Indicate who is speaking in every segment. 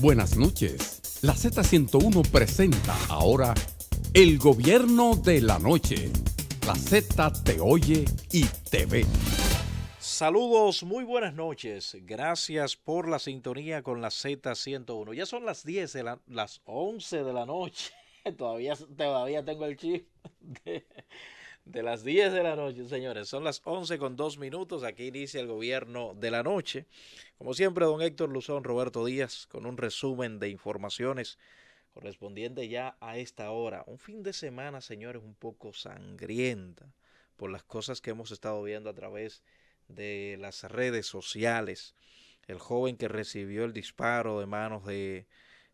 Speaker 1: Buenas noches. La Z101 presenta ahora El Gobierno de la Noche. La Z te oye y te ve.
Speaker 2: Saludos, muy buenas noches. Gracias por la sintonía con la Z101. Ya son las 10 de la, las 11 de la noche. Todavía, todavía tengo el chip de las 10 de la noche, señores. Son las 11 con 2 minutos. Aquí inicia el gobierno de la noche. Como siempre, don Héctor Luzón, Roberto Díaz, con un resumen de informaciones correspondiente ya a esta hora. Un fin de semana, señores, un poco sangrienta por las cosas que hemos estado viendo a través de las redes sociales. El joven que recibió el disparo de manos de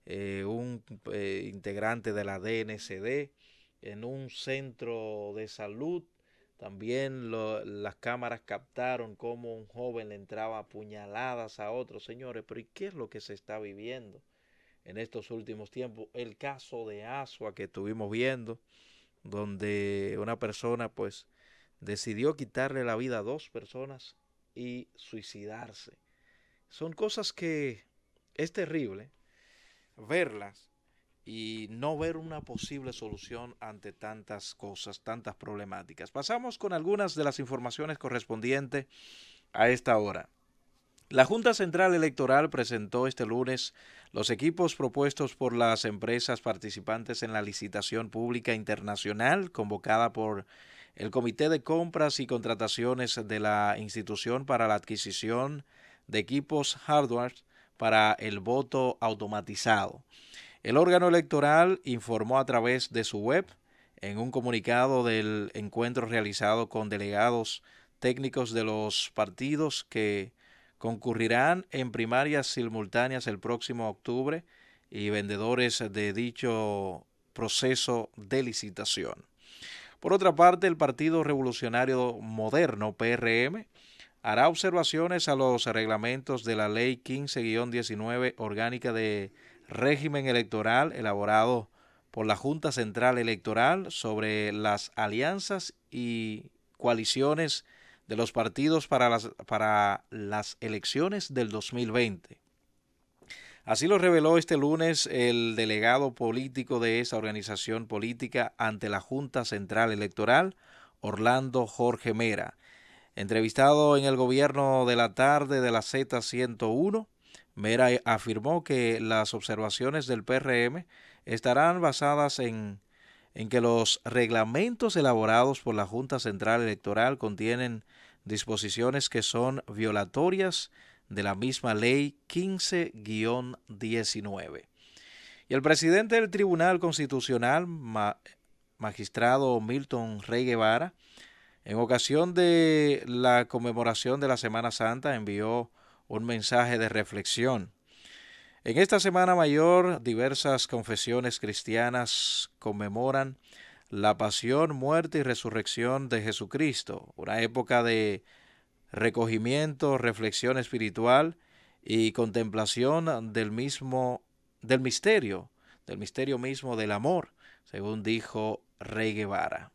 Speaker 2: eh, un eh, integrante de la DNCD en un centro de salud. También las cámaras captaron cómo un joven le entraba apuñaladas puñaladas a otros. Señores, pero ¿y qué es lo que se está viviendo en estos últimos tiempos? El caso de Asua que estuvimos viendo, donde una persona pues decidió quitarle la vida a dos personas y suicidarse. Son cosas que es terrible verlas y no ver una posible solución ante tantas cosas, tantas problemáticas. Pasamos con algunas de las informaciones correspondientes a esta hora. La Junta Central Electoral presentó este lunes los equipos propuestos por las empresas participantes en la licitación pública internacional convocada por el Comité de Compras y Contrataciones de la institución para la adquisición de equipos hardware para el voto automatizado. El órgano electoral informó a través de su web, en un comunicado del encuentro realizado con delegados técnicos de los partidos que concurrirán en primarias simultáneas el próximo octubre y vendedores de dicho proceso de licitación. Por otra parte, el Partido Revolucionario Moderno, PRM, hará observaciones a los reglamentos de la Ley 15-19 Orgánica de régimen electoral elaborado por la Junta Central Electoral sobre las alianzas y coaliciones de los partidos para las, para las elecciones del 2020. Así lo reveló este lunes el delegado político de esa organización política ante la Junta Central Electoral, Orlando Jorge Mera. Entrevistado en el gobierno de la tarde de la Z101, Mera eh, afirmó que las observaciones del PRM estarán basadas en, que los reglamentos elaborados por la Junta Central Electoral contienen disposiciones que son violatorias de la misma ley 15-19. Y el presidente del Tribunal Constitucional, magistrado Milton Rey Guevara, en ocasión de la conmemoración de la Semana Santa, envió un mensaje de reflexión. En esta Semana Mayor, diversas confesiones cristianas conmemoran la pasión, muerte y resurrección de Jesucristo, una época de recogimiento, reflexión espiritual y contemplación del mismo del misterio, del misterio mismo del amor, según dijo Rey Guevara.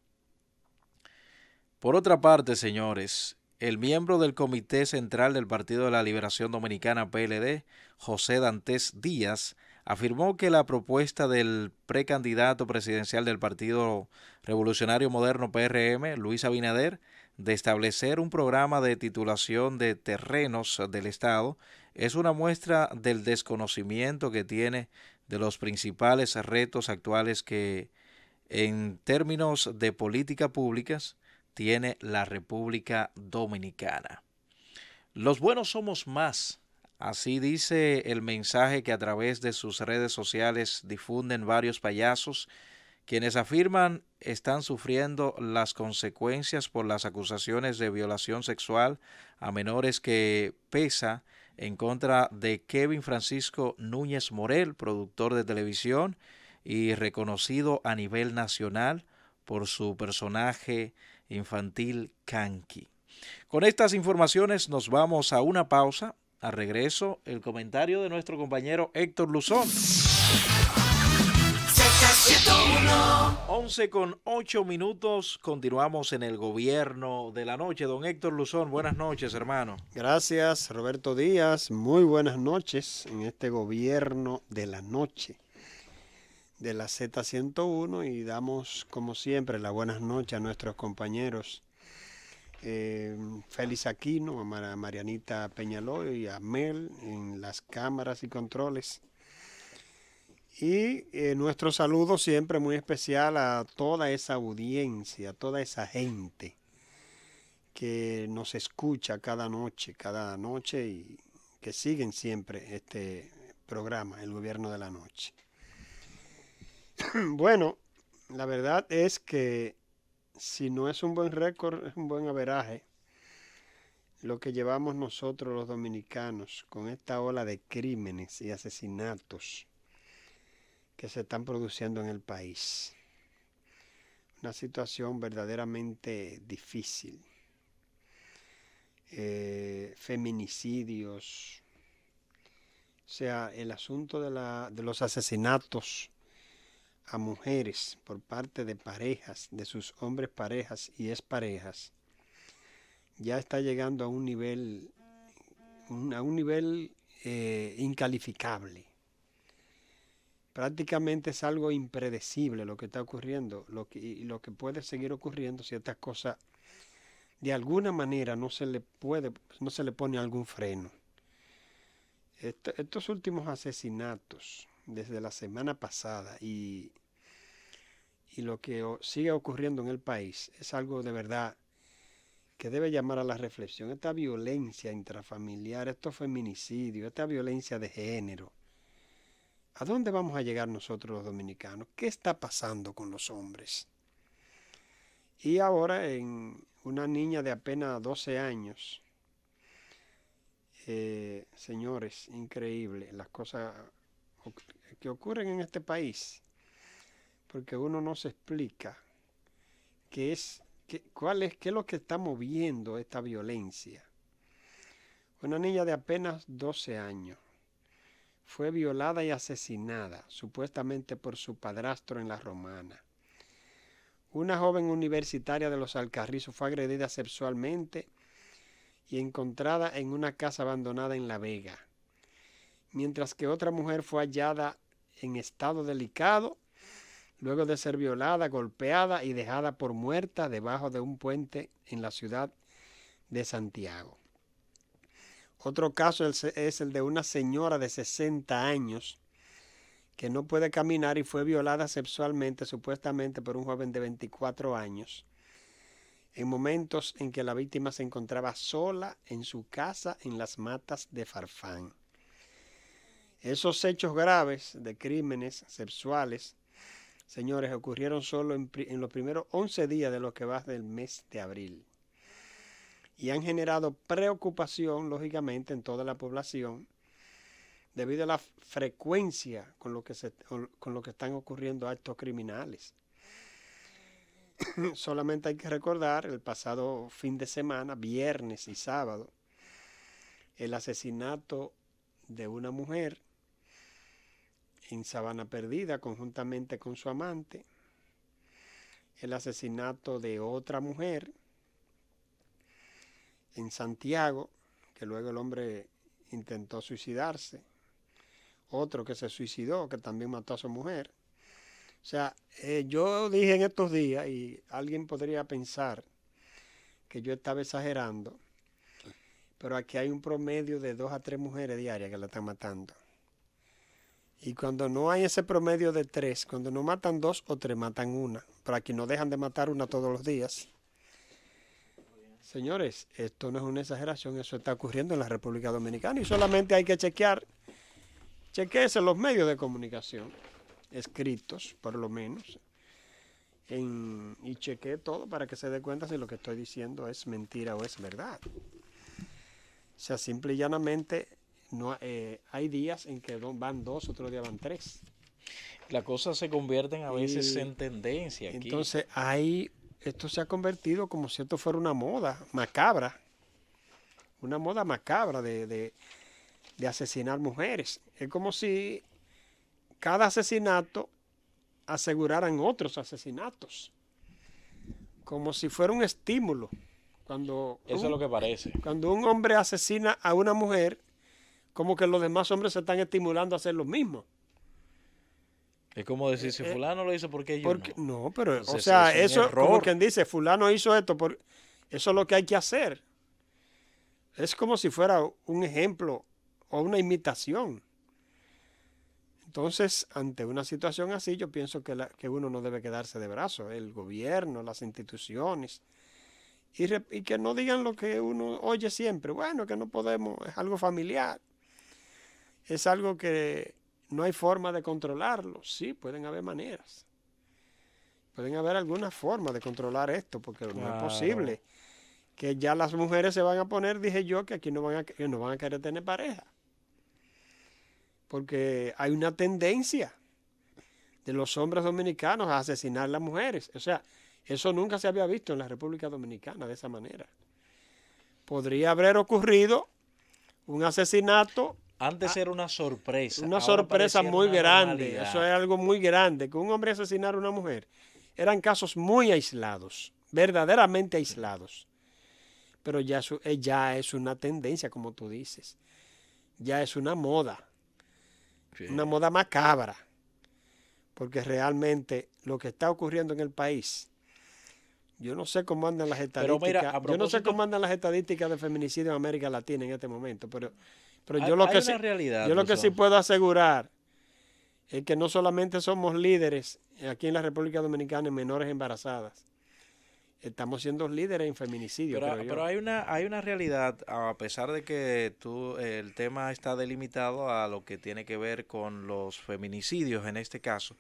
Speaker 2: Por otra parte, señores, el miembro del Comité Central del Partido de la Liberación Dominicana PLD, José Dantes Díaz, afirmó que la propuesta del precandidato presidencial del Partido Revolucionario Moderno PRM, Luis Abinader, de establecer un programa de titulación de terrenos del Estado es una muestra del desconocimiento que tiene de los principales retos actuales que en términos de políticas públicas tiene la República Dominicana. Los buenos somos más. Así dice el mensaje que a través de sus redes sociales difunden varios payasos, quienes afirman están sufriendo las consecuencias por las acusaciones de violación sexual a menores que pesa en contra de Kevin Francisco Núñez Morel, productor de televisión y reconocido a nivel nacional por su personaje infantil Kanki. Con estas informaciones nos vamos a una pausa. a regreso, el comentario de nuestro compañero Héctor Luzón. 11 con 8 minutos, continuamos en el gobierno de la noche. Don Héctor Luzón, buenas noches, hermano.
Speaker 3: Gracias, Roberto Díaz. Muy buenas noches en este gobierno de la noche de la Z101 y damos, como siempre, las buenas noches a nuestros compañeros eh, Félix Aquino, a Marianita Peñaloy y a Mel en las cámaras y controles. Y eh, nuestro saludo siempre muy especial a toda esa audiencia, a toda esa gente que nos escucha cada noche, cada noche y que siguen siempre este programa, el gobierno de la noche. Bueno, la verdad es que si no es un buen récord, es un buen averaje lo que llevamos nosotros los dominicanos con esta ola de crímenes y asesinatos que se están produciendo en el país. Una situación verdaderamente difícil. Eh, feminicidios. O sea, el asunto de los asesinatos a mujeres por parte de parejas, de sus hombres parejas y exparejas, ya está llegando a un nivel, a un nivel eh, incalificable. Prácticamente es algo impredecible lo que está ocurriendo lo que, y lo que puede seguir ocurriendo si estas cosas de alguna manera no se le puede, no se le pone algún freno. estos últimos asesinatos desde la semana pasada y, y lo que sigue ocurriendo en el país es algo de verdad que debe llamar a la reflexión. Esta violencia intrafamiliar, estos feminicidios, esta violencia de género. ¿A dónde vamos a llegar nosotros los dominicanos? ¿Qué está pasando con los hombres? Y ahora en una niña de apenas 12 años, eh, señores, increíble las cosas que ocurren en este país, porque uno no se explica qué es, cuál es, qué es lo que está moviendo esta violencia. Una niña de apenas 12 años fue violada y asesinada, supuestamente por su padrastro en la romana. Una joven universitaria de los Alcarrizos fue agredida sexualmente y encontrada en una casa abandonada en La Vega mientras que otra mujer fue hallada en estado delicado, luego de ser violada, golpeada y dejada por muerta debajo de un puente en la ciudad de Santiago. Otro caso es el de una señora de 60 años que no puede caminar y fue violada sexualmente supuestamente por un joven de 24 años, en momentos en que la víctima se encontraba sola en su casa en las matas de Farfán. Esos hechos graves de crímenes sexuales, señores, ocurrieron solo en, los primeros 11 días de lo que va del mes de abril y han generado preocupación, lógicamente, en toda la población debido a la frecuencia con lo que, se, con lo que están ocurriendo actos criminales. Solamente hay que recordar el pasado fin de semana, viernes y sábado, el asesinato de una mujer en Sabana Perdida conjuntamente con su amante, el asesinato de otra mujer en Santiago, que luego el hombre intentó suicidarse, otro que se suicidó, que también mató a su mujer. O sea, eh, yo dije en estos días, y alguien podría pensar que yo estaba exagerando, pero aquí hay un promedio de dos a tres mujeres diarias que la están matando. Y cuando no hay ese promedio de tres, cuando no matan dos o tres, matan una. Para que no dejan de matar una todos los días. Señores, esto no es una exageración, eso está ocurriendo en la República Dominicana y solamente hay que chequear, chequeese los medios de comunicación, escritos por lo menos, y chequee todo para que se dé cuenta si lo que estoy diciendo es mentira o es verdad. O sea, simple y llanamente no, eh, hay días en que van dos, otros días van tres. Las cosas se convierten a veces en tendencia. Entonces, esto se ha convertido como si esto fuera una moda macabra. Una moda macabra de, asesinar mujeres. Es como si cada asesinato aseguraran otros asesinatos. Como si fuera un estímulo. Cuando Eso es lo que parece. Cuando un hombre asesina a una mujer, como que los demás hombres se están estimulando a hacer lo mismo.
Speaker 2: Es como decir, si eh, eh, fulano lo hizo, ¿por qué yo porque,
Speaker 3: no? no? pero, o sea, es eso, como quien dice, fulano hizo esto, por, eso es lo que hay que hacer. Es como si fuera un ejemplo o una imitación. Entonces, ante una situación así, yo pienso que, que uno no debe quedarse de brazos, el gobierno, las instituciones, y que no digan lo que uno oye siempre, bueno, que no podemos, es algo familiar es algo que no hay forma de controlarlo. Sí, pueden haber maneras. Pueden haber alguna forma de controlar esto, porque no es posible que ya las mujeres se van a poner, dije yo, que aquí no van a, no van a querer tener pareja. Porque hay una tendencia de los hombres dominicanos a asesinar a las mujeres. O sea, eso nunca se había visto en la República Dominicana de esa manera. Podría haber ocurrido un asesinato antes ah, era una sorpresa. Una sorpresa muy grande. Eso es algo muy grande. Que un hombre asesinara a una mujer. Eran casos muy aislados, verdaderamente aislados. Pero ya, eh, es una tendencia, como tú dices. Ya es una moda. Una moda macabra. Porque realmente lo que está ocurriendo en el país yo no sé cómo andan las estadísticas. yo no sé cómo andan las estadísticas de feminicidio en América Latina en este momento, pero pero yo lo, que sí, puedo asegurar es que no solamente somos líderes aquí en la República Dominicana en menores embarazadas, estamos siendo líderes en feminicidio. Pero,
Speaker 2: hay, una, hay una realidad, a pesar de que tú, el tema está delimitado a lo que tiene que ver con los feminicidios en este caso,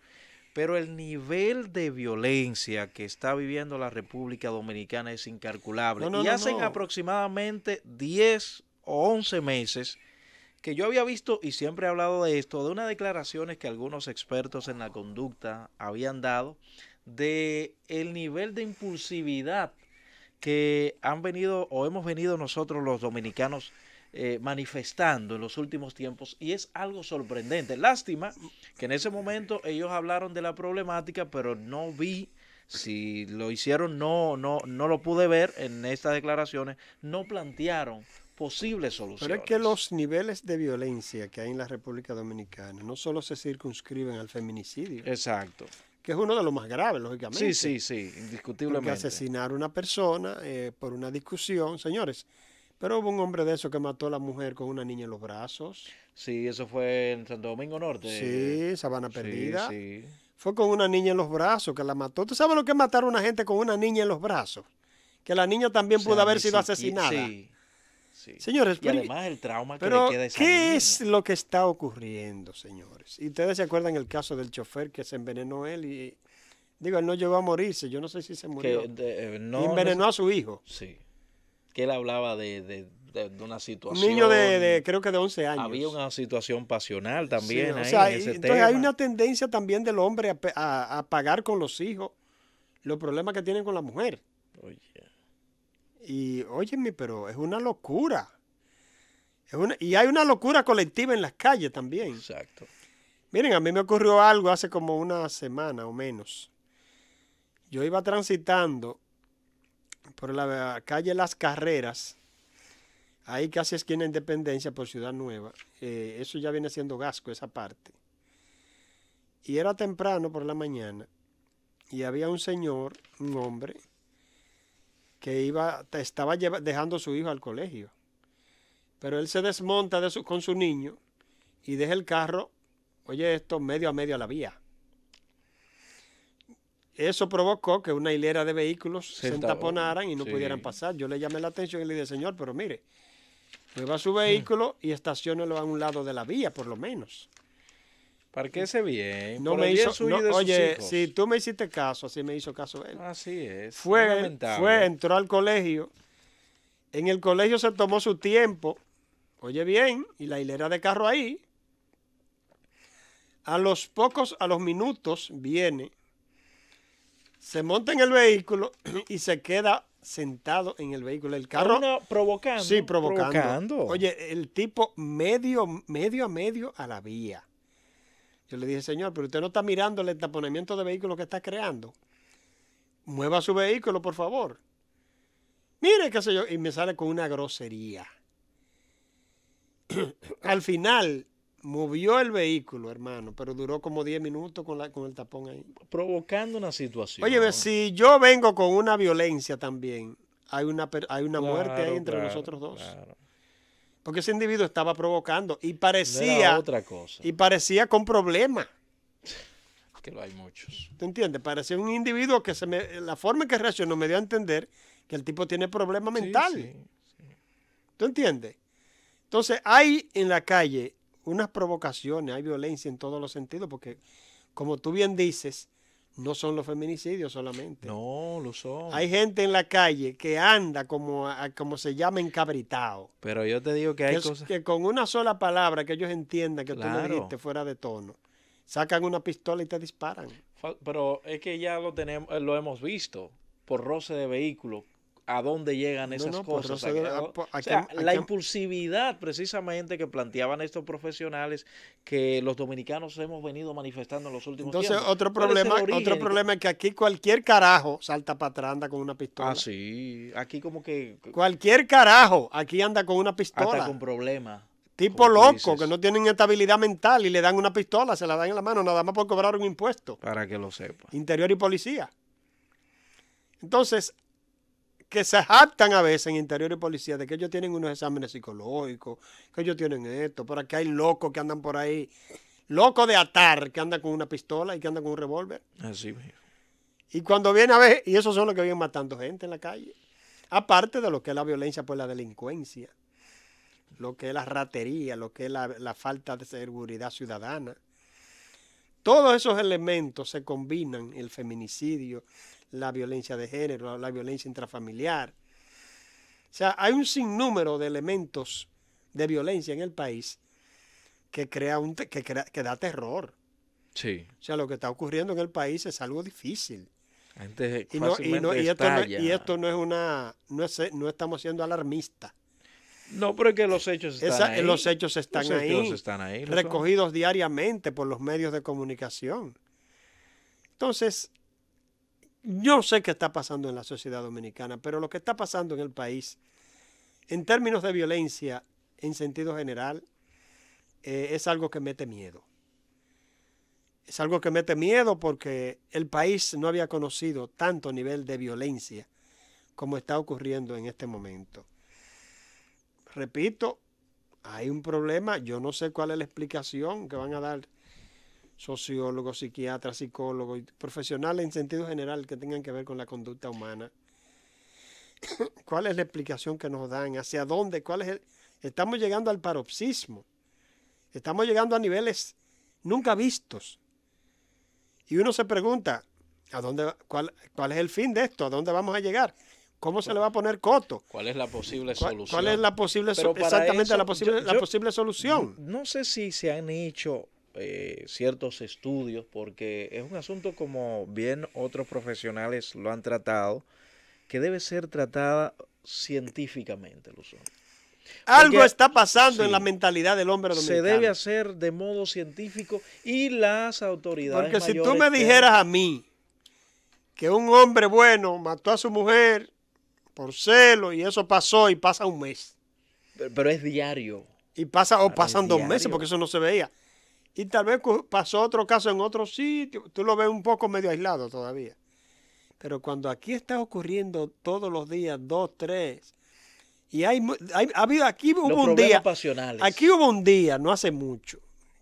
Speaker 2: pero el nivel de violencia que está viviendo la República Dominicana es incalculable. y hacen aproximadamente 10 o 11 meses que yo había visto, y siempre he hablado de esto, de unas declaraciones que algunos expertos en la conducta habían dado de el nivel de impulsividad que han venido o hemos venido nosotros los dominicanos eh, manifestando en los últimos tiempos y es algo sorprendente. Lástima que en ese momento ellos hablaron de la problemática, pero no vi si lo hicieron no no no lo pude ver en estas declaraciones, no plantearon posibles soluciones. Pero es
Speaker 3: que los niveles de violencia que hay en la República Dominicana no solo se circunscriben al feminicidio. Exacto. Que es uno de los más graves, lógicamente. Sí, sí,
Speaker 2: sí, indiscutiblemente. Porque
Speaker 3: asesinar a una persona eh, por una discusión, señores. Pero hubo un hombre de eso que mató a la mujer con una niña en los brazos. Sí, eso fue en Santo Domingo Norte. Sí, Sabana Perdida. Sí, sí. Fue con una niña en los brazos que la mató. ¿Tú sabes lo que es matar a una gente con una niña en los brazos? Que la niña también pudo haber sido asesinada. Sí. Señores, y además el trauma que le queda ¿Qué es lo que está ocurriendo, señores? Y ustedes se acuerdan el caso del chofer que se envenenó él y digo, él no llegó a morirse, yo no sé si se murió.
Speaker 2: Eh, envenenó a su hijo. Sí. Que él hablaba de, una situación. Un niño de, creo que de 11 años. Había una situación
Speaker 3: pasional
Speaker 2: también. ahí, o sea, entonces hay
Speaker 3: una tendencia también del hombre a, pagar con los hijos los problemas que tienen con la mujer. Oye. Y óyeme, pero es una locura. y hay una locura colectiva en las calles también. Exacto. Miren, a mí me ocurrió algo hace como una semana o menos. Yo iba transitando por la calle Las Carreras, ahí casi esquina Independencia por Ciudad Nueva. Eh, eso ya viene siendo gasco, esa parte. Y era temprano por la mañana. Y había un señor, un hombre, que iba, estaba dejando a su hijo al colegio. Pero él se desmonta con su niño y deja el carro, oye esto, medio a medio a la vía. Eso provocó que una hilera de vehículos se, entaponaran y no pudieran pasar. Yo le llamé la atención y le dije, señor, pero mire, mueva su hmm. vehículo y estacionelo a un lado de la vía, por lo menos se bien. No me hizo, suyo oye, si tú me hiciste caso, así me hizo caso él. Así es. Fue, fue, entró al colegio. En el colegio se tomó su tiempo. Oye bien, y la hilera de carro ahí. A los pocos, a los minutos viene, se monta en el vehículo y se queda sentado en el vehículo. del carro. provocando. Sí, provocando. provocando. Oye, el tipo medio, medio a medio a la vía. Yo le dije, señor, pero usted no está mirando el taponamiento de vehículos que está creando. Mueva su vehículo, por favor. Mire, qué sé yo. Y me sale con una grosería. Al final, movió el vehículo, hermano, pero duró como 10 minutos con, la, con el tapón ahí. Provocando una situación. Oye, si yo vengo con una violencia también, hay una, hay una muerte ahí entre nosotros dos. Porque ese individuo estaba provocando y parecía. Y parecía con problemas.
Speaker 2: Que lo hay muchos.
Speaker 3: ¿Te entiendes? Parecía un individuo que se me, la forma en que reaccionó me dio a entender que el tipo tiene problema mental. Sí, sí. ¿Tú entiendes? Entonces hay en la calle unas provocaciones, hay violencia en todos los sentidos, porque como tú bien dices, no son los feminicidios solamente.
Speaker 2: No, lo son. Hay
Speaker 3: gente en la calle que anda como, como se llama encabritado.
Speaker 2: Pero yo te digo que hay cosas...
Speaker 3: Que con una sola palabra que ellos entiendan que tú le dijiste fuera de tono, sacan una pistola y te disparan.
Speaker 2: Pero es que ya lo, tenemos, lo hemos visto por roce de vehículo a dónde llegan esas cosas. la impulsividad precisamente que planteaban estos profesionales que los dominicanos hemos venido manifestando en los últimos años. Entonces, otro problema, otro problema
Speaker 3: es que aquí cualquier carajo salta para atrás, anda con una pistola. Ah, sí. Aquí como que... Cualquier carajo, aquí anda con una pistola. Hasta con problemas. Tipo loco, que no tienen estabilidad mental y le dan una pistola, se la dan en la mano, nada más por cobrar un impuesto. Para que lo sepa. Interior y policía. Entonces, que se jactan a veces en interior y policía de que ellos tienen unos exámenes psicológicos, que ellos tienen esto, pero que hay locos que andan por ahí, locos de atar, que andan con una pistola y que andan con un revólver. Así mismo. Y cuando viene a ver, y esos son los que vienen matando gente en la calle, aparte de lo que es la violencia por la delincuencia, lo que es la ratería, lo que es la falta de seguridad ciudadana. Todos esos elementos se combinan, el feminicidio, la violencia de género, la violencia intrafamiliar. O sea, hay un sinnúmero de elementos de violencia en el país que crea un que, que da terror. Sí. O sea, lo que está ocurriendo en el país es algo difícil.
Speaker 2: y,
Speaker 3: esto no, es una no, es, no estamos siendo alarmistas. No, pero es que los hechos están ahí. Los Hechos están ahí recogidos diariamente por los medios de comunicación. Entonces, yo sé qué está pasando en la sociedad dominicana, pero lo que está pasando en el país, en términos de violencia, en sentido general, eh, es algo que mete miedo. Es algo que mete miedo porque el país no había conocido tanto nivel de violencia como está ocurriendo en este momento. Repito, hay un problema, yo no sé cuál es la explicación que van a dar sociólogos, psiquiatras, psicólogos, profesionales en sentido general que tengan que ver con la conducta humana. ¿Cuál es la explicación que nos dan? ¿Hacia dónde? ¿Cuál es el... Estamos llegando al paroxismo. Estamos llegando a niveles nunca vistos. Y uno se pregunta, ¿a dónde, cuál, es el fin de esto? ¿A dónde vamos a llegar? ¿Cómo se le va a poner coto?
Speaker 2: ¿Cuál es la posible solución? ¿Cuál es la posible exactamente la posible la posible
Speaker 3: solución? no sé si se han hecho
Speaker 2: eh, ciertos estudios, porque es un asunto como bien otros profesionales lo han tratado, que debe ser tratada científicamente, Algo está pasando en la
Speaker 3: mentalidad del hombre Se debe
Speaker 2: hacer de modo científico y las autoridades. Porque si tú me dijeras a
Speaker 3: mí que un hombre bueno mató a su mujer por celo y eso pasó y pasa un mes. Pero, es diario. Y pasa, o ah, pasan dos meses porque eso no se veía. Y tal vez pasó otro caso en otro sitio. Tú lo ves un poco medio aislado todavía. Pero cuando aquí está ocurriendo todos los días, dos, tres, y hay, ha habido, aquí hubo un día, aquí hubo un día, no hace mucho,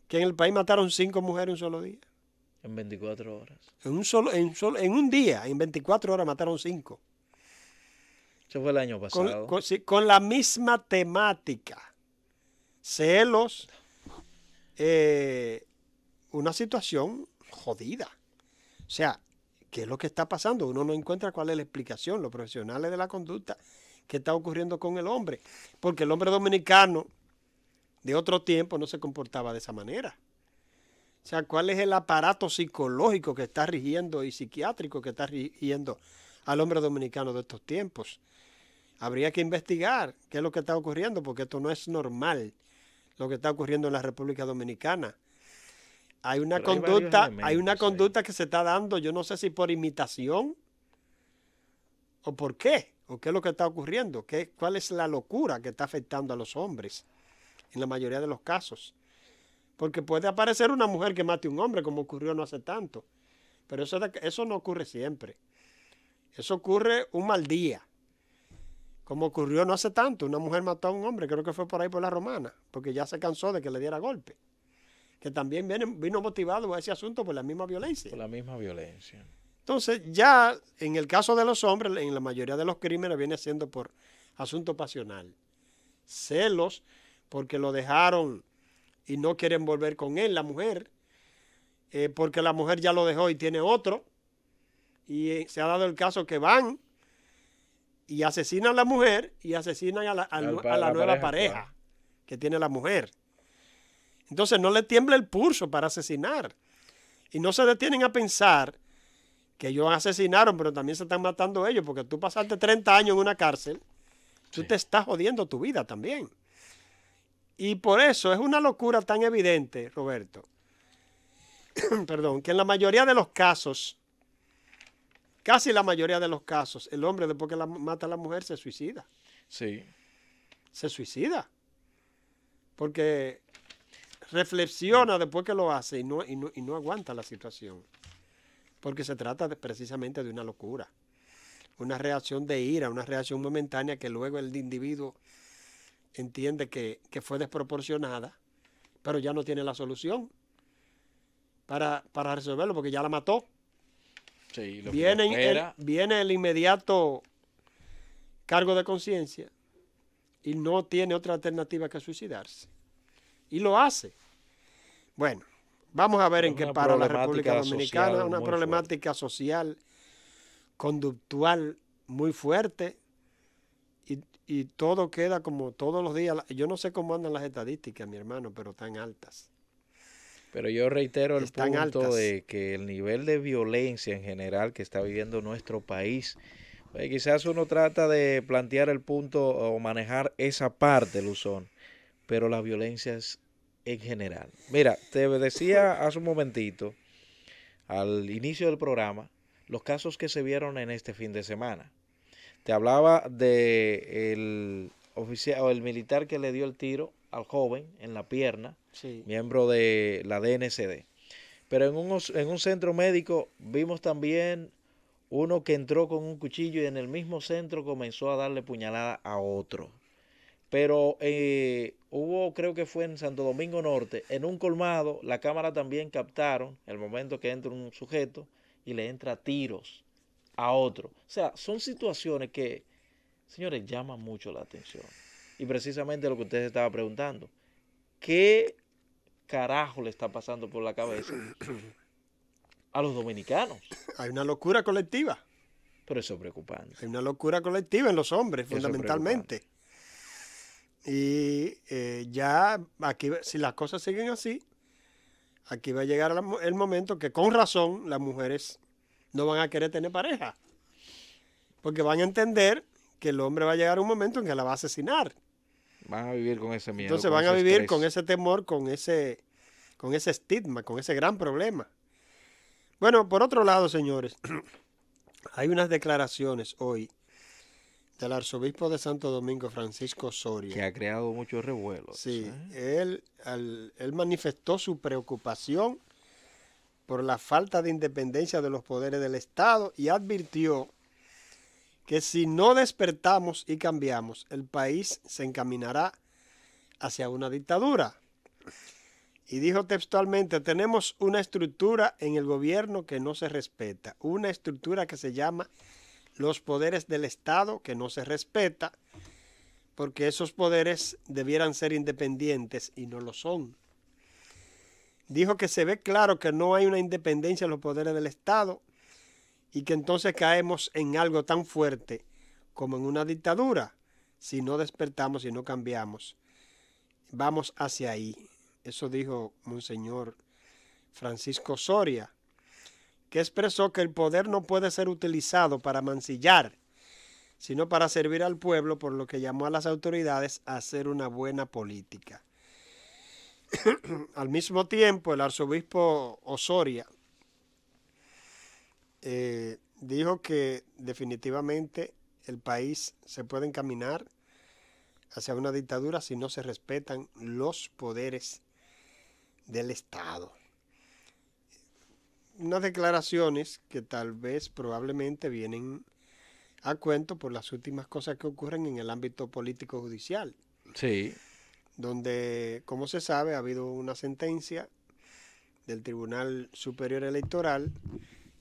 Speaker 3: que en el país mataron cinco mujeres en un solo día. En 24 horas. En un solo, en solo, en un día, en 24 horas mataron cinco. Eso fue el año pasado. Con, la misma temática, celos, eh, una situación jodida. O sea, ¿qué es lo que está pasando? Uno no encuentra cuál es la explicación, los profesionales de la conducta, qué está ocurriendo con el hombre. Porque el hombre dominicano de otro tiempo no se comportaba de esa manera. O sea, ¿cuál es el aparato psicológico que está rigiendo y psiquiátrico que está rigiendo al hombre dominicano de estos tiempos? Habría que investigar qué es lo que está ocurriendo, porque esto no es normal lo que está ocurriendo en la República Dominicana. Hay una conducta, hay, una conducta que se está dando, yo no sé si por imitación o por qué, o qué es lo que está ocurriendo, qué, cuál es la locura que está afectando a los hombres en la mayoría de los casos. Porque puede aparecer una mujer que mate a un hombre, como ocurrió no hace tanto. Pero eso, eso no ocurre siempre. Eso ocurre un mal día. Como ocurrió no hace tanto, una mujer mató a un hombre, creo que fue por ahí por la romana, porque ya se cansó de que le diera golpe que también vino motivado a ese asunto por la misma violencia. Por la misma violencia. Entonces, ya en el caso de los hombres, en la mayoría de los crímenes viene siendo por asunto pasional. Celos, porque lo dejaron y no quieren volver con él, la mujer, eh, porque la mujer ya lo dejó y tiene otro. Y eh, se ha dado el caso que van y asesinan a la mujer y asesinan a la, nueva pareja que tiene la mujer. Entonces no le tiembla el pulso para asesinar. Y no se detienen a pensar que ellos asesinaron, pero también se están matando ellos, porque tú pasaste 30 años en una cárcel, tú te estás jodiendo tu vida también. Y por eso es una locura tan evidente, Roberto, perdón, que en la mayoría de los casos, casi la mayoría de los casos, el hombre después que la, mata a la mujer se suicida. Sí. Se suicida. Porque reflexiona después que lo hace y no, y y no aguanta la situación. Porque se trata precisamente de una locura, una reacción de ira, una reacción momentánea que luego el individuo entiende que, fue desproporcionada, pero ya no tiene la solución para, para resolverlo porque ya la mató.
Speaker 2: viene,
Speaker 3: viene el inmediato cargo de conciencia y no tiene otra alternativa que suicidarse. Y lo hace. Bueno, vamos a ver en qué para la República Dominicana, una problemática social, conductual muy fuerte y, todo queda como todos los días. Yo no sé cómo andan las estadísticas, mi hermano, pero tan altas.
Speaker 2: Pero yo reitero el punto de que el nivel de violencia en general que está viviendo nuestro país, pues, quizás uno trata de plantear el punto o manejar esa parte, Luzón, pero la violencia es en general. Mira, te decía hace un momentito, al inicio del programa, los casos que se vieron en este fin de semana. Te hablaba de el oficial o el militar que le dio el tiro al joven en la pierna, miembro de la DNCD. Pero en un centro médico vimos también uno que entró con un cuchillo y en el mismo centro comenzó a darle puñalada a otro. Pero eh, hubo, creo que fue en Santo Domingo Norte, en un colmado, la cámara también captaron el momento que entra un sujeto y le entra tiros a otro. O sea, son situaciones que, señores, llaman mucho la atención. Y precisamente lo que usted estaba preguntando, ¿qué carajo le está pasando
Speaker 3: por la cabeza a los dominicanos? Hay una locura colectiva. Pero eso es preocupante. Hay una locura colectiva en los hombres, fundamentalmente. Y eh, ya aquí, si las cosas siguen así, aquí va a llegar el momento que con razón las mujeres no van a querer tener pareja. Porque van a entender que el hombre va a llegar un momento en que la va a asesinar.
Speaker 2: Van a vivir con ese
Speaker 3: miedo. Entonces van a vivir con ese temor, con ese, con ese estigma, con ese gran problema. Bueno, por otro lado, señores, hay unas declaraciones hoy del arzobispo de Santo Domingo, Francisco Soria. Que ha creado muchos revuelo. Sí, ¿eh? él, él manifestó su preocupación por la falta de independencia de los poderes del Estado y advirtió que si no despertamos y cambiamos, el país se encaminará hacia una dictadura. Y dijo textualmente, tenemos una estructura en el gobierno que no se respeta, una estructura que se llama los poderes del Estado, que no se respeta, porque esos poderes debieran ser independientes y no lo son. Dijo que se ve claro que no hay una independencia en los poderes del Estado y que entonces caemos en algo tan fuerte como en una dictadura si no despertamos y no cambiamos. Vamos hacia ahí. Eso dijo Monseñor Francisco Soria que expresó que el poder no puede ser utilizado para mancillar, sino para servir al pueblo, por lo que llamó a las autoridades a hacer una buena política. al mismo tiempo, el arzobispo Osoria eh, dijo que definitivamente el país se puede encaminar hacia una dictadura si no se respetan los poderes del Estado unas declaraciones que tal vez probablemente vienen a cuento por las últimas cosas que ocurren en el ámbito político judicial. Sí. Donde, como se sabe, ha habido una sentencia del Tribunal Superior Electoral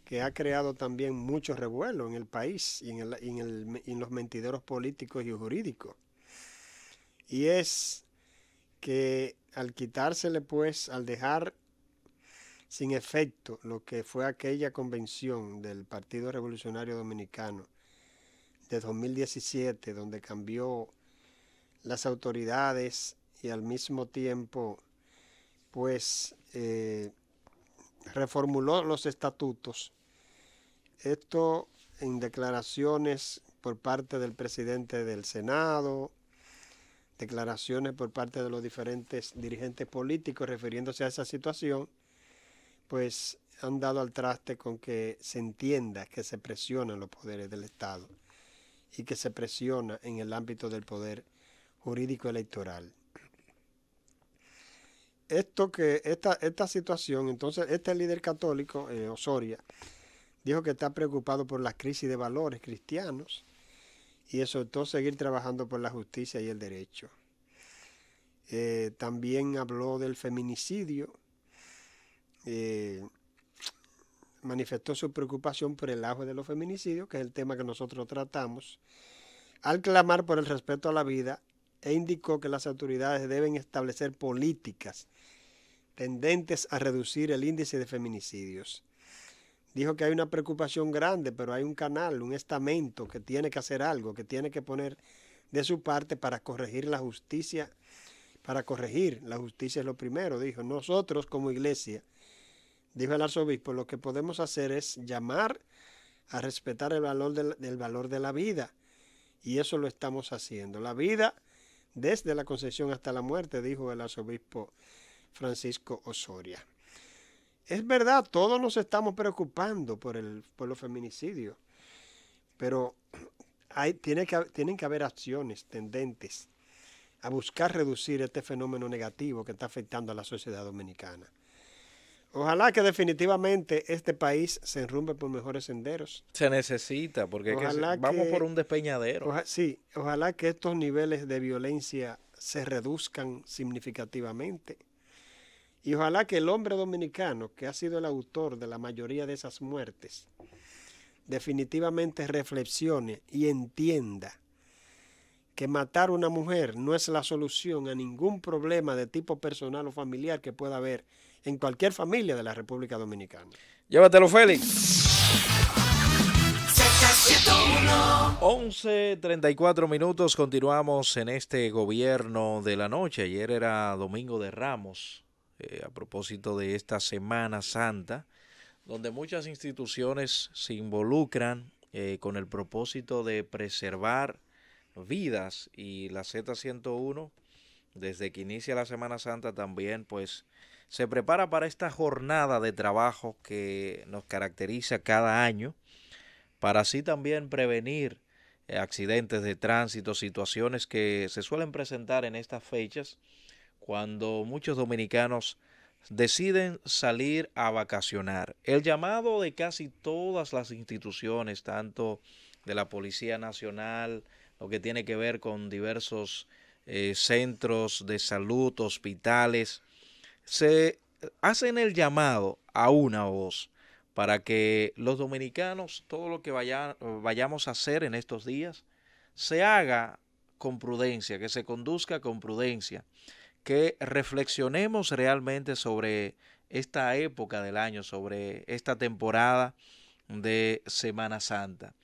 Speaker 3: que ha creado también mucho revuelo en el país y en, en, el, en los mentideros políticos y jurídicos. Y es que al quitársele, pues, al dejar sin efecto lo que fue aquella convención del Partido Revolucionario Dominicano de 2017, donde cambió las autoridades y al mismo tiempo, pues, eh, reformuló los estatutos. Esto en declaraciones por parte del presidente del Senado, declaraciones por parte de los diferentes dirigentes políticos refiriéndose a esa situación pues han dado al traste con que se entienda que se presionan los poderes del Estado y que se presiona en el ámbito del poder jurídico electoral. Esto que, esta, esta situación, entonces, este líder católico, eh, Osoria, dijo que está preocupado por la crisis de valores cristianos y eso todo seguir trabajando por la justicia y el derecho. Eh, también habló del feminicidio eh, manifestó su preocupación por el ajo de los feminicidios, que es el tema que nosotros tratamos, al clamar por el respeto a la vida e indicó que las autoridades deben establecer políticas tendentes a reducir el índice de feminicidios. Dijo que hay una preocupación grande, pero hay un canal, un estamento que tiene que hacer algo, que tiene que poner de su parte para corregir la justicia. Para corregir la justicia es lo primero, dijo. Nosotros como iglesia Dijo el arzobispo, lo que podemos hacer es llamar a respetar el valor de la, valor de la vida. Y eso lo estamos haciendo. La vida desde la concepción hasta la muerte, dijo el arzobispo Francisco Osoria. Es verdad, todos nos estamos preocupando por, el, por los feminicidios, pero hay, tiene que, tienen que haber acciones tendentes a buscar reducir este fenómeno negativo que está afectando a la sociedad dominicana. Ojalá que definitivamente este país se enrumbe por mejores senderos.
Speaker 2: Se necesita, porque vamos por un
Speaker 3: despeñadero. sí, ojalá que estos niveles de violencia se reduzcan significativamente. Y ojalá que el hombre dominicano, que ha sido el autor de la mayoría de esas muertes, definitivamente reflexione y entienda que matar a una mujer no es la solución a ningún problema de tipo personal o familiar que pueda haber en cualquier familia de la República Dominicana.
Speaker 2: Llévatelo, Félix. 11.34 minutos, continuamos en este gobierno de la noche. Ayer era Domingo de Ramos, eh, a propósito de esta Semana Santa, donde muchas instituciones se involucran eh, con el propósito de preservar vidas y la Z101, desde que inicia la Semana Santa también pues se prepara para esta jornada de trabajo que nos caracteriza cada año, para así también prevenir eh, accidentes de tránsito, situaciones que se suelen presentar en estas fechas cuando muchos dominicanos deciden salir a vacacionar. El llamado de casi todas las instituciones, tanto de la Policía Nacional, lo que tiene que ver con diversos eh, centros de salud, hospitales, se hacen el llamado a una voz para que los dominicanos, todo lo que vayamos a hacer en estos días, se haga con prudencia, que se conduzca con prudencia, que reflexionemos realmente sobre esta época del año, sobre esta temporada de Semana Santa.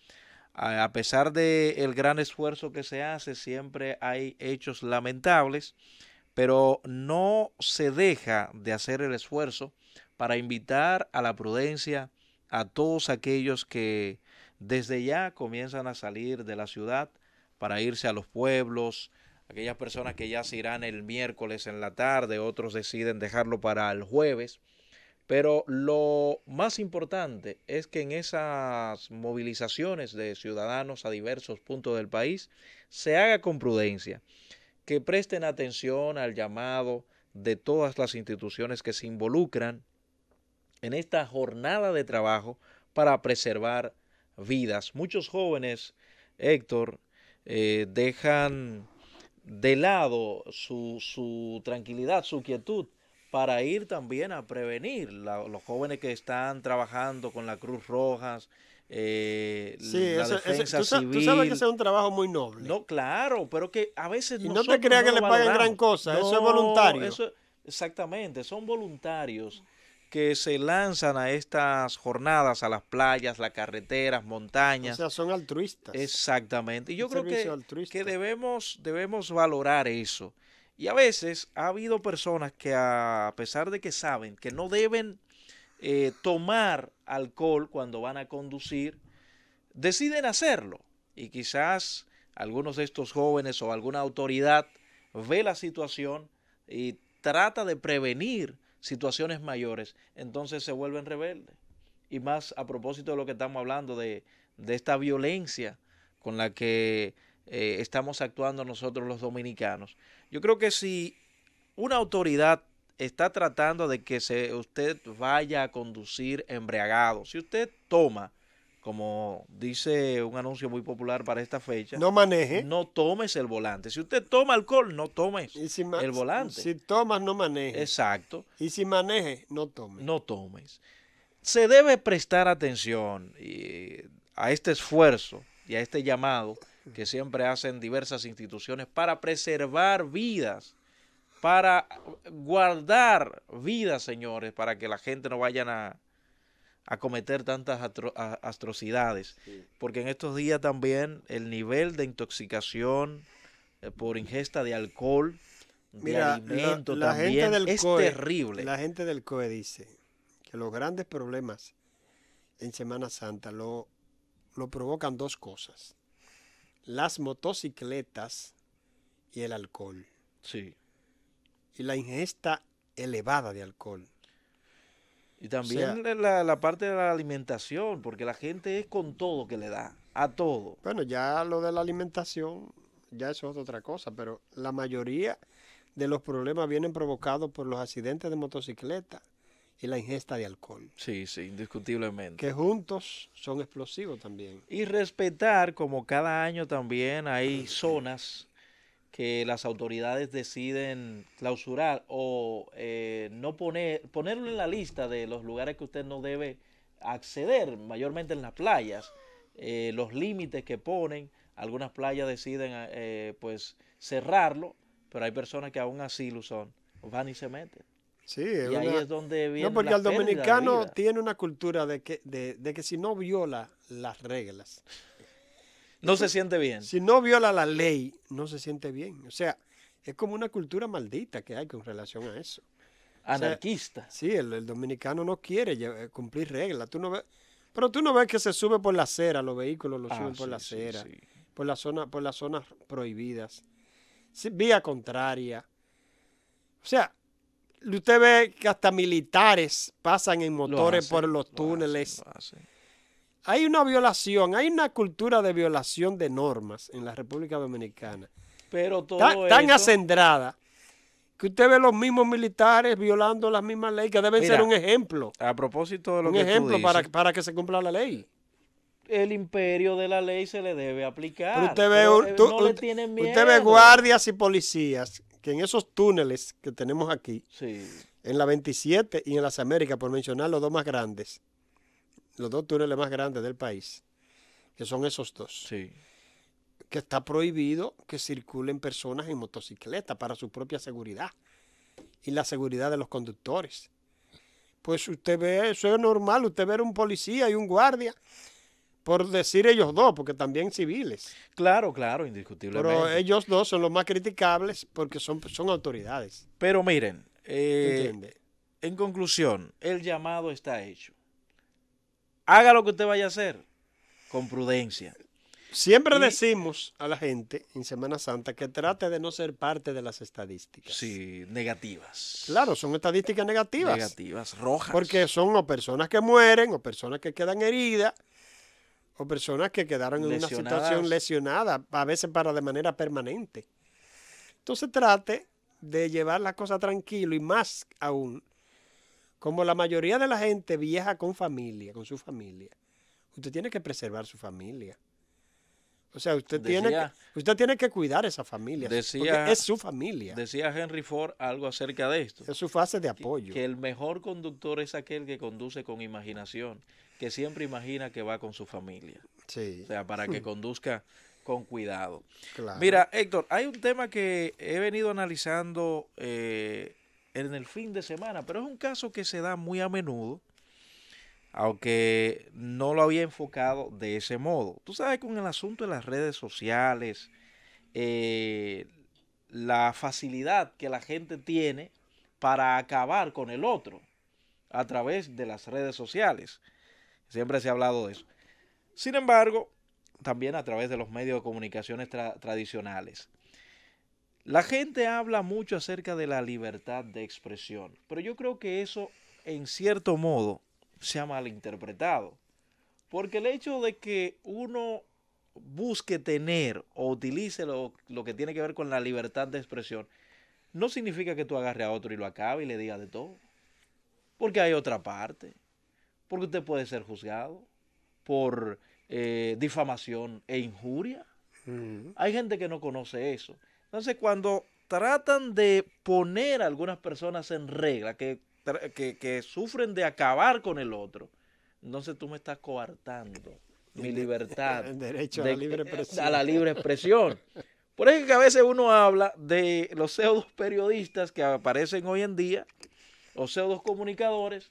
Speaker 2: A pesar del gran esfuerzo que se hace, siempre hay hechos lamentables pero no se deja de hacer el esfuerzo para invitar a la prudencia a todos aquellos que desde ya comienzan a salir de la ciudad para irse a los pueblos, aquellas personas que ya se irán el miércoles en la tarde, otros deciden dejarlo para el jueves. Pero lo más importante es que en esas movilizaciones de ciudadanos a diversos puntos del país se haga con prudencia, que presten atención al llamado de todas las instituciones que se involucran en esta jornada de trabajo para preservar vidas. Muchos jóvenes, Héctor, eh, dejan de lado su, tranquilidad, su quietud, para ir también a prevenir los jóvenes que están trabajando con la Cruz Rojas, eh, sí, la defensa tú, sabes que ese es un trabajo muy noble. No, claro, pero que a veces y no te creas que le paguen gran cosa, eso es voluntario. exactamente, son voluntarios que se lanzan a estas jornadas, a las playas, las carreteras, montañas. O sea, son altruistas. Exactamente. Y yo creo que, que debemos, debemos valorar eso. Y a veces ha habido personas que a pesar de que saben que no deben eh, tomar alcohol cuando van a conducir, deciden hacerlo. Y quizás algunos de estos jóvenes o alguna autoridad ve la situación y trata de prevenir situaciones mayores, entonces se vuelven rebeldes. Y más a propósito de lo que estamos hablando, de, esta violencia con la que eh, estamos actuando nosotros los dominicanos. Yo creo que si una autoridad está tratando de que se, usted vaya a conducir embriagado. Si usted toma, como dice un anuncio muy popular para esta fecha, no maneje. No tomes el volante. Si usted toma alcohol,
Speaker 3: no tomes el volante. Si
Speaker 2: tomas, no manejes. Exacto. Y si maneje, no tomes. No tomes. Se debe prestar atención a este esfuerzo y a este llamado que siempre hacen diversas instituciones para preservar vidas para guardar vida, señores, para que la gente no vayan a, cometer tantas atrocidades. Porque en estos días también el nivel de intoxicación eh, por ingesta de
Speaker 3: alcohol,
Speaker 2: de alimento es terrible.
Speaker 3: La gente del COE dice que los grandes problemas en Semana Santa lo, lo provocan dos cosas. Las motocicletas y el alcohol. Sí y la ingesta elevada de alcohol.
Speaker 2: Y también la, la, parte de la alimentación, porque la gente es con todo que le da,
Speaker 3: a todo. Bueno, ya lo de la alimentación, ya eso es otra cosa, pero la mayoría de los problemas vienen provocados por los accidentes de motocicleta y la ingesta de alcohol. Sí, sí, indiscutiblemente. Que juntos son explosivos también. Y
Speaker 2: respetar, como cada año también hay zonas que las autoridades deciden clausurar o eh, no poner, ponerlo en la lista de los lugares que usted no debe acceder, mayormente en las playas, eh, los límites que ponen, algunas playas deciden ah, eh, pues cerrarlo,
Speaker 3: pero hay personas que aún así lo son, van y se meten. Sí, es y ahí es donde No, porque el dominicano tiene una cultura de que, de que si no viola las reglas, no se siente bien. Si no viola la ley, no se siente bien. O sea, es como una cultura maldita que hay con relación a eso. Anarquista. sí, el, dominicano no quiere eh, cumplir reglas. Tú no pero tú no ves que se sube por la acera, los vehículos los ah, suben por la acera, por por las zonas prohibidas, vía contraria. O sea, usted ve que hasta militares pasan en motores por los túneles hay una violación, hay una cultura de violación de normas en la República Dominicana.
Speaker 2: Pero todo tan,
Speaker 3: acendrada que usted ve los mismos militares violando las mismas leyes, que deben ser un ejemplo. A propósito de lo un que ejemplo tú dices, para, para que se cumpla la ley. El imperio
Speaker 2: de la ley se le debe aplicar. usted ve, eh,
Speaker 3: usted, guardias y policías que en esos túneles que tenemos aquí, en la 27 y en las Américas, por mencionar los dos más grandes, los dos túneles más grandes del país, que son esos dos. Que está prohibido que circulen personas en motocicleta para su propia seguridad y la seguridad de los conductores. Pues usted ve, eso es normal, usted ver un policía y un guardia, por decir ellos dos, porque también civiles. Claro, claro, indiscutiblemente. Pero ellos dos son los más criticables porque son, son autoridades.
Speaker 2: Pero miren, eh, en conclusión, el
Speaker 3: llamado está hecho haga lo que usted vaya a hacer con prudencia. Siempre decimos a la gente en Semana Santa que trate de no ser parte de las estadísticas. Sí, negativas. Claro, son estadísticas negativas. Negativas, rojas. Porque son o personas que mueren, o personas que quedan heridas, o personas que quedaron en una situación lesionada, a veces para de manera permanente. Entonces trate de llevar las cosas tranquilo y más aún como la mayoría de la gente viaja con familia, con su familia, usted tiene que preservar su familia. O sea, usted, tiene, que, usted tiene que cuidar esa familia. es su
Speaker 2: familia. Decía Henry Ford algo acerca de esto.
Speaker 3: Es su fase de apoyo. Que,
Speaker 2: el mejor conductor es aquel que conduce con imaginación, que siempre imagina que va con su familia. Sí. O sea, para que conduzca con cuidado. Claro. Mira, Héctor, hay un tema que he venido analizando eh, en el fin de semana, pero es un caso que se da muy a menudo, aunque no lo había enfocado de ese modo. Tú sabes, con el asunto de las redes sociales, eh, la facilidad que la gente tiene para acabar con el otro a través de las redes sociales. Siempre se ha hablado de eso. Sin embargo, también a través de los medios de comunicaciones tradicionales. La gente habla mucho acerca de la libertad de expresión, pero yo creo que eso, en cierto modo, se ha malinterpretado. Porque el hecho de que uno busque tener o utilice lo, que tiene que ver con la libertad de expresión, no significa que tú agarre a otro y lo acabe y le digas de todo. Porque hay otra parte. Porque usted puede ser juzgado por eh, difamación e injuria. Mm. Hay gente que no conoce eso. Entonces, cuando tratan de poner a algunas personas en regla, que, sufren de acabar con el otro, entonces tú me estás coartando mi libertad. El derecho a la libre expresión. Por eso que a veces uno habla de los pseudo periodistas que aparecen hoy en día, o pseudo comunicadores,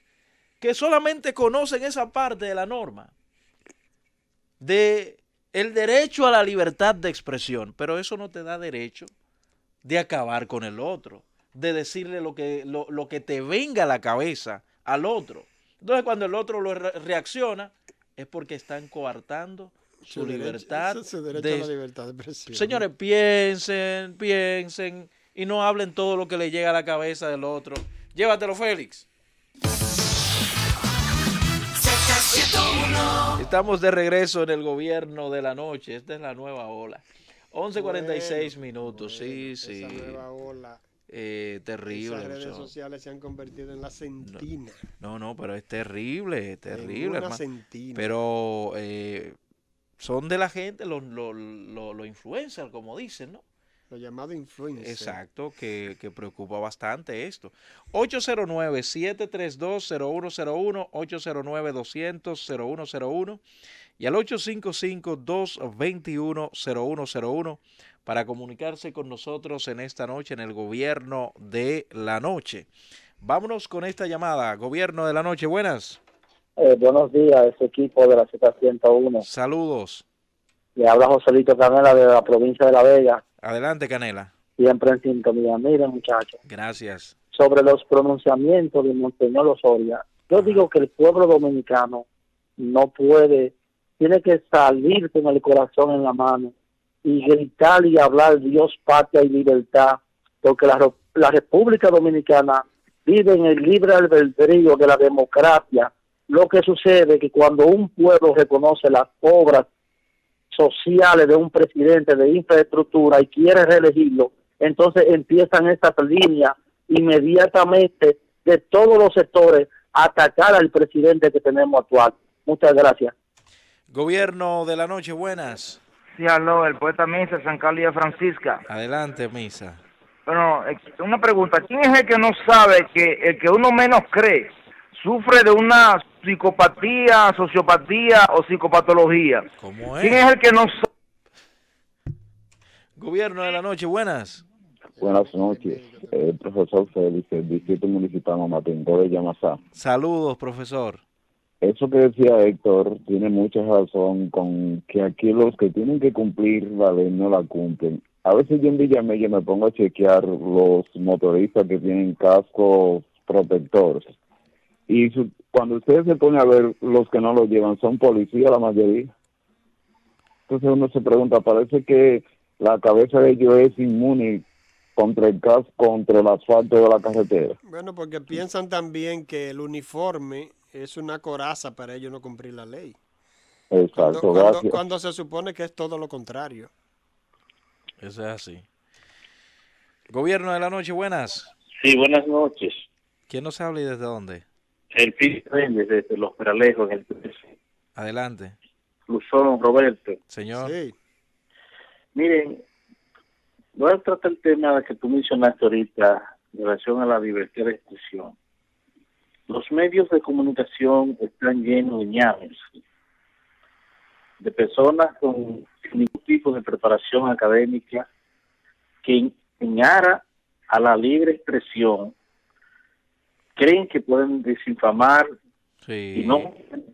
Speaker 2: que solamente conocen esa parte de la norma, de el derecho a la libertad de expresión, pero eso no te da derecho de acabar con el otro, de decirle lo que, lo, que te venga a la cabeza al otro. Entonces cuando el otro lo reacciona es porque están coartando su, libertad.
Speaker 3: libertad de expresión. Señores,
Speaker 2: piensen, piensen y no hablen todo lo que le llega a la cabeza del otro. Llévatelo, Félix. Estamos de regreso en el gobierno de la noche. Esta es la nueva ola. 11.46 minutos, sí, sí, esa nueva ola. Eh, terrible. Las redes
Speaker 3: sociales se han convertido en la centina
Speaker 2: No, no, pero es terrible, es terrible. Pero eh, son de la gente los, los, influencers, como dicen, ¿no? Lo llamado influencer. Exacto, que, preocupa bastante esto. 809-732-0101, 809-200-0101 y al 855-221-0101 para comunicarse con nosotros en esta noche en el gobierno de la noche. Vámonos con esta llamada, gobierno de la noche, buenas.
Speaker 4: Eh, buenos días, equipo de la Z101. Saludos. Le habla Joselito Canela de la provincia de La Vega.
Speaker 2: Adelante, Canela.
Speaker 4: Siempre en sintonía. Mira, muchachos.
Speaker 2: Gracias.
Speaker 4: Sobre los pronunciamientos de Monseñor Osoria, yo digo que el pueblo dominicano no puede, tiene que salir con el corazón en la mano y gritar y hablar Dios, patria y libertad, porque la, la República Dominicana vive en el libre albedrío de la democracia. Lo que sucede es que cuando un pueblo reconoce las obras sociales de un presidente de infraestructura y quiere reelegirlo, entonces empiezan estas líneas inmediatamente de todos los sectores a atacar al presidente que tenemos actual. Muchas gracias.
Speaker 2: Gobierno de la noche,
Speaker 4: buenas. Sí, aló, el poeta Misa, San Carlos de Francisca.
Speaker 2: Adelante, Misa.
Speaker 4: Bueno, una pregunta. ¿Quién es el que no sabe que el que uno menos cree sufre de una psicopatía, sociopatía o psicopatología. ¿Cómo es? ¿Quién
Speaker 2: es el que no Gobierno de la noche, buenas.
Speaker 1: Buenas noches, el eh, profesor Félix, del Distrito Municipal Mamatingo de Yamasá.
Speaker 2: Saludos, profesor.
Speaker 1: Eso que decía Héctor tiene mucha razón con que aquí los que tienen que cumplir la ley no la cumplen. A veces yo en Villamella me pongo a chequear los motoristas que tienen cascos protectores y cuando ustedes se ponen a ver, los que no los llevan son policías la mayoría. Entonces uno se pregunta, parece que la cabeza de ellos es inmune contra el gas, contra el asfalto de la carretera.
Speaker 3: Bueno, porque piensan también que el uniforme es una coraza para ellos no cumplir la ley.
Speaker 1: Exacto, gracias. cuando
Speaker 3: se supone que es todo lo contrario.
Speaker 2: Eso es así. Gobierno de la noche, buenas.
Speaker 1: Sí, buenas noches. ¿Quién nos habla
Speaker 2: y desde dónde?
Speaker 1: El Filipe desde Los Peralejos, en el
Speaker 2: Adelante.
Speaker 1: Luzón, Roberto. Señor. Miren, voy a tratar el tema que tú mencionaste ahorita en relación a la libertad de expresión. Los medios de comunicación están llenos de ñames, de personas con ningún tipo de preparación académica que en, a la libre expresión creen que pueden desinfamar
Speaker 2: y no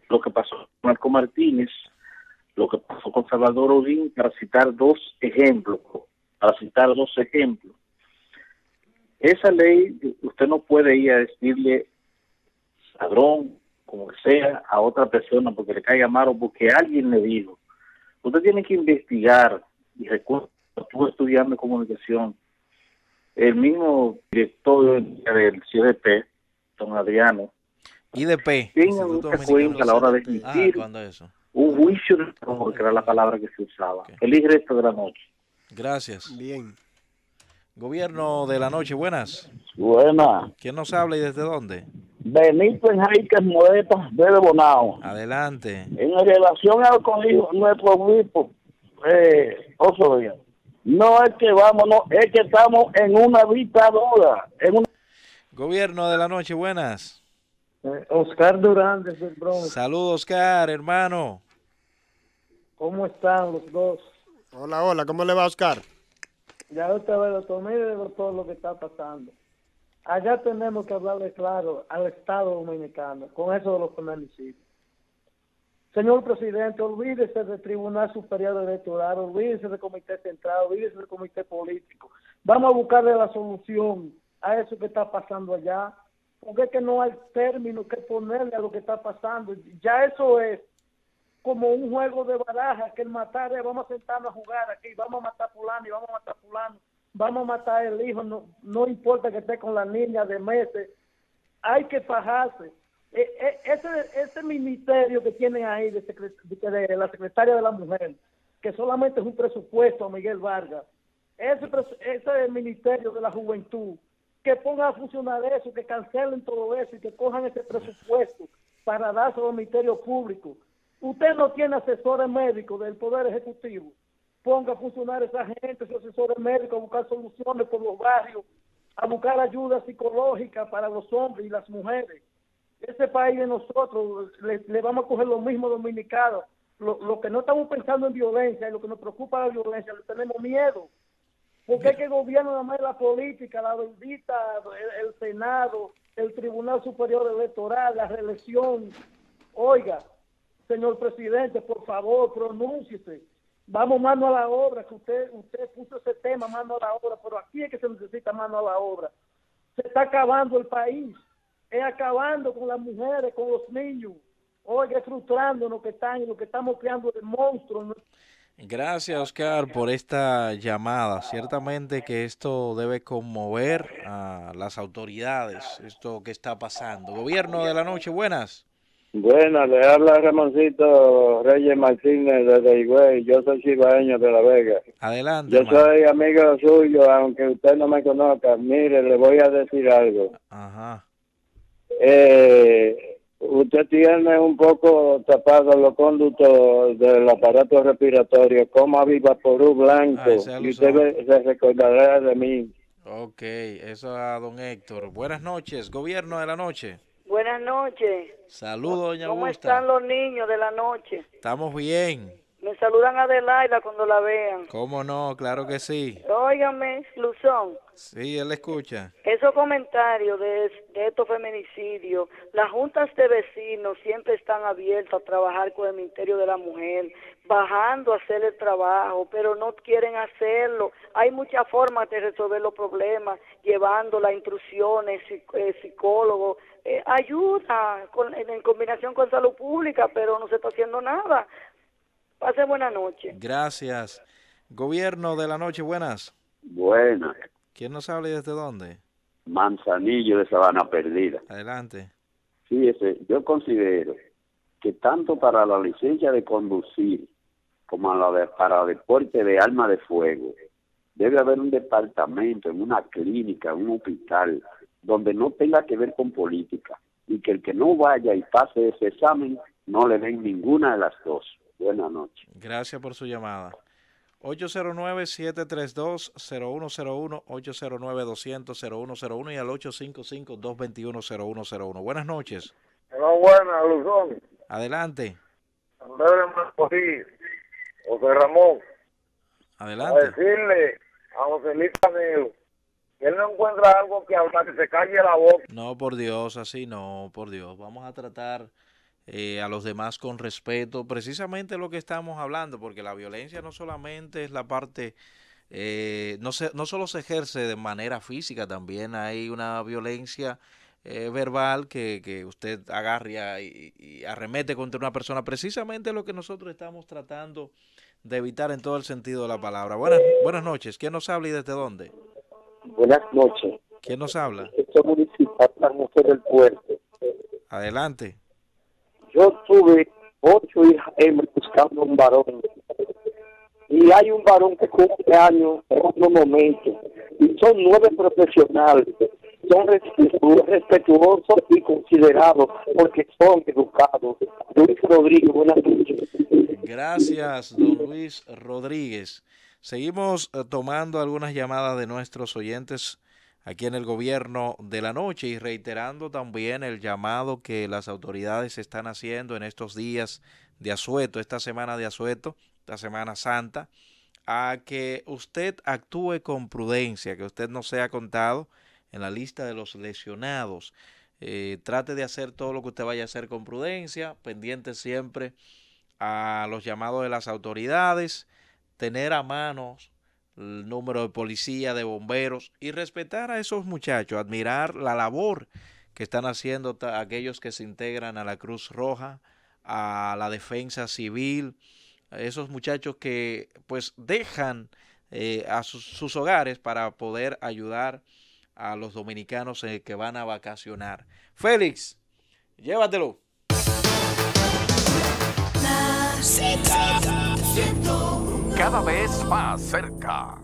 Speaker 1: lo que pasó con Marco Martínez, lo que pasó con Salvador Odín, para citar dos ejemplos, para citar dos ejemplos. Esa ley, usted no puede ir a decirle ladrón, como sea, a otra persona porque le cae mal o porque alguien le dijo. Usted tiene que investigar, y recuerdo, estuve estudiando comunicación, el mismo director del CDP don Adriano. IDP. Tenga mucha cuenta a la hora de emitir ah, eso? un juicio, que era la ah, palabra que se usaba. El Feliz de la noche.
Speaker 2: Gracias. Bien. Gobierno de la noche, buenas.
Speaker 1: Buenas.
Speaker 2: ¿Quién nos habla y desde dónde?
Speaker 4: Benito Enriquez Moeta de Bonao.
Speaker 2: Adelante.
Speaker 4: En relación al colegio, nuestro grupo, eh, no es que vámonos, es que estamos en una dictadura, en una
Speaker 2: Gobierno de la noche, buenas.
Speaker 4: Eh,
Speaker 5: Oscar Durán desde Bronx.
Speaker 2: Saludos, Oscar, hermano.
Speaker 5: ¿Cómo están los dos? Hola, hola, ¿cómo le va, Oscar? Ya usted ve, doctor, mire todo lo que está pasando. Allá tenemos que hablarle claro al Estado dominicano con eso de los feminicidios. Señor presidente, olvídese del Tribunal Superior Electoral, olvídese del Comité Central, olvídese del Comité Político. Vamos a buscarle la solución a eso que está pasando allá, porque que no hay término que ponerle a lo que está pasando. Ya eso es como un juego de barajas, que el matar es, vamos a sentarnos a jugar aquí, vamos a matar fulano y vamos a matar fulano, vamos a matar el hijo, no, no importa que esté con la niña de meses, hay que fajarse. E, e, ese, ese ministerio que tienen ahí de, la secretaria de la mujer, que solamente es un presupuesto Miguel Vargas, ese, ese ministerio de la juventud, que pongan a funcionar eso, que cancelen todo eso y que cojan ese presupuesto para a al Ministerio Público. Usted no tiene asesores médicos del Poder Ejecutivo. Ponga a funcionar esa gente, esos asesores médicos, a buscar soluciones por los barrios, a buscar ayuda psicológica para los hombres y las mujeres. Ese país de nosotros le, vamos a coger lo mismo dominicano Lo, lo que no estamos pensando en violencia y lo que nos preocupa la violencia, le tenemos miedo. Porque es que el gobierno nada más la política, la bendita, el, Senado, el Tribunal Superior Electoral, la reelección. Oiga, señor presidente, por favor, pronúnciese. Vamos mano a la obra, que usted, usted puso ese tema mano a la obra, pero aquí es que se necesita mano a la obra. Se está acabando el país, es acabando con las mujeres, con los niños. Oiga, es frustrándonos que están lo que estamos creando de monstruo.
Speaker 2: Gracias, Oscar, por esta llamada. Ciertamente que esto debe conmover a las autoridades, esto que está pasando. Gobierno de la noche, buenas.
Speaker 4: Buenas, le habla Ramoncito Reyes Martínez desde Higüey. Yo soy chivaeño de La Vega.
Speaker 2: Adelante. Yo soy
Speaker 4: amigo suyo, aunque usted no me conozca. Mire, le voy a decir algo. Ajá. Eh, usted tiene un poco tapado los conductos del aparato respiratorio, como viva por blanco ah, y usted se recordará de mí.
Speaker 2: Ok, eso a don Héctor. Buenas noches, gobierno de la noche.
Speaker 5: Buenas noches.
Speaker 2: Saludos, doña ¿Cómo están
Speaker 5: los niños de la noche?
Speaker 2: Estamos bien.
Speaker 5: Me saludan a Adelaida cuando la vean.
Speaker 2: ¿Cómo no? Claro que sí.
Speaker 5: Óigame, Luzón.
Speaker 2: Sí, él escucha.
Speaker 5: Esos comentarios de, estos feminicidios, las juntas de vecinos siempre están abiertas a trabajar con el Ministerio de la Mujer, bajando a hacer el trabajo, pero no quieren hacerlo. Hay muchas formas de resolver los problemas, ...llevando las instrucciones, eh, psicólogos, eh, ayuda en combinación con salud pública, pero no se está haciendo nada. Pase buenas noches.
Speaker 2: Gracias. Gobierno de la noche, buenas.
Speaker 1: Buenas. ¿Quién nos
Speaker 2: habla y desde dónde?
Speaker 1: Manzanillo de Sabana Perdida. Adelante. ese. yo considero que tanto para la licencia de conducir como la de, para deporte de arma de fuego, debe haber un departamento, en una clínica, un hospital, donde no tenga que ver con política y que el que no vaya y pase ese examen no le den ninguna de las dos. Buenas noches.
Speaker 2: Gracias por su llamada. 809-732-0101, 809-200-0101 y al 855-221-0101. Buenas noches.
Speaker 4: buenas, Luzón.
Speaker 2: Adelante.
Speaker 4: José Ramón. Adelante. A decirle a José Luis Canelo que él no encuentra algo que que se calle la boca.
Speaker 2: No, por Dios, así no, por Dios. Vamos a tratar eh, a los demás con respeto, precisamente lo que estamos hablando, porque la violencia no solamente es la parte, eh, no, se, no solo se ejerce de manera física, también hay una violencia eh, verbal que, que, usted agarra y, arremete contra una persona, precisamente lo que nosotros estamos tratando de evitar en todo el sentido de la palabra. Buenas, buenas noches, ¿quién nos habla y desde dónde?
Speaker 4: Buenas noches.
Speaker 2: ¿Quién nos habla?
Speaker 4: Municipal, del puerto.
Speaker 2: Adelante
Speaker 4: yo tuve ocho hijas buscando un varón. Y hay un varón que cumple años en otro momento. Y son nueve profesionales. Son respetuosos y considerados porque son educados. Luis Rodríguez, buenas noches.
Speaker 2: Gracias, don Luis Rodríguez. Seguimos eh, tomando algunas llamadas de nuestros oyentes aquí en el gobierno de la noche y reiterando también el llamado que las autoridades están haciendo en estos días de asueto, esta semana de asueto, esta semana santa, a que usted actúe con prudencia, que usted no sea contado en la lista de los lesionados. Eh, trate de hacer todo lo que usted vaya a hacer con prudencia, pendiente siempre a los llamados de las autoridades, tener a manos el número de policía, de bomberos y respetar a esos muchachos, admirar la labor que están haciendo aquellos que se integran a la Cruz Roja, a la defensa civil, esos muchachos que pues dejan eh, a sus, hogares para poder ayudar a los dominicanos eh, que van a vacacionar. Félix, llévatelo
Speaker 4: cada vez más cerca.